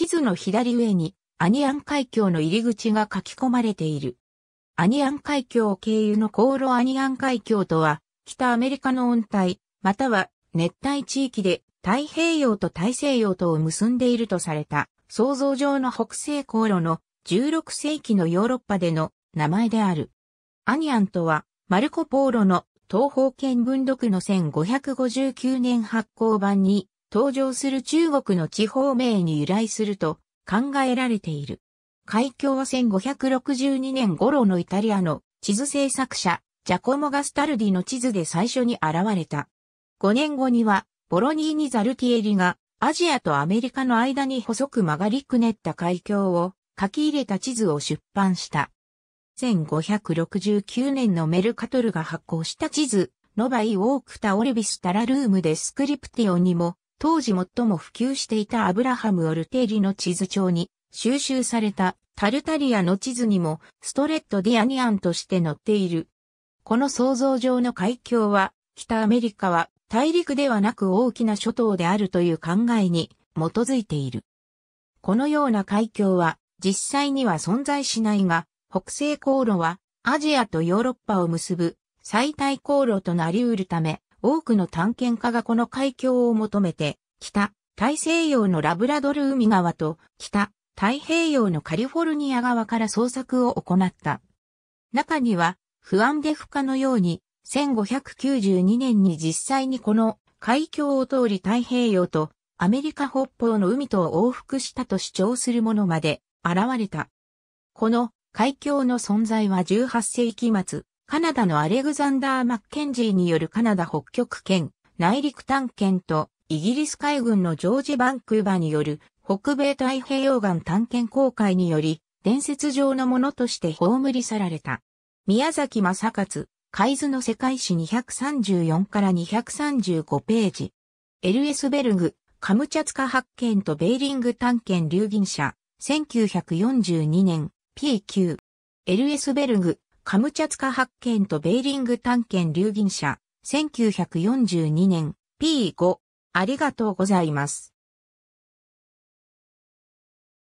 地図の左上にアニアン海峡の入り口が書き込まれている。アニアン海峡経由の航路アニアン海峡とは、北アメリカの温帯、または熱帯地域で太平洋と大西洋とを結んでいるとされた、想像上の北西航路の16世紀のヨーロッパでの名前である。アニアンとは、マルコ・ポーロの東方圏分読の1559年発行版に登場する中国の地方名に由来すると考えられている。海峡は1562年頃のイタリアの地図制作者、ジャコモ・ガスタルディの地図で最初に現れた。5年後には、ボロニーニ・ザルティエリが、アジアとアメリカの間に細く曲がりくねった海峡を書き入れた地図を出版した。1569年のメルカトルが発行した地図、ノバイ・ウォークタ・オルビス・タラルーム・デスクリプティオにも当時最も普及していたアブラハム・オルテリの地図帳に収集されたタルタリアの地図にもストレット・ディアニアンとして載っている。この想像上の海峡は北アメリカは大陸ではなく大きな諸島であるという考えに基づいている。このような海峡は実際には存在しないが、北西航路はアジアとヨーロッパを結ぶ最大航路となり得るため、多くの探検家がこの海峡を求めて、北、大西洋のラブラドル海側と、北、太平洋のカリフォルニア側から捜索を行った。中には、不安で不可のように、1592年に実際にこの海峡を通り太平洋とアメリカ北方の海とを往復したと主張するものまで現れた。この海峡の存在は18世紀末、カナダのアレグザンダー・マッケンジーによるカナダ北極圏内陸探検とイギリス海軍のジョージ・バンクーバーによる北米太平洋岸探検公開により伝説上のものとして葬り去られた。宮崎正勝、海図の世界史234から235ページ。エルエスベルグ、カムチャツカ発見とベーリング探検流銀社、1942年、p 級。エルエスベルグ、カムチャツカ発見とベーリング探検流銀社、1942年 P5。ありがとうございます。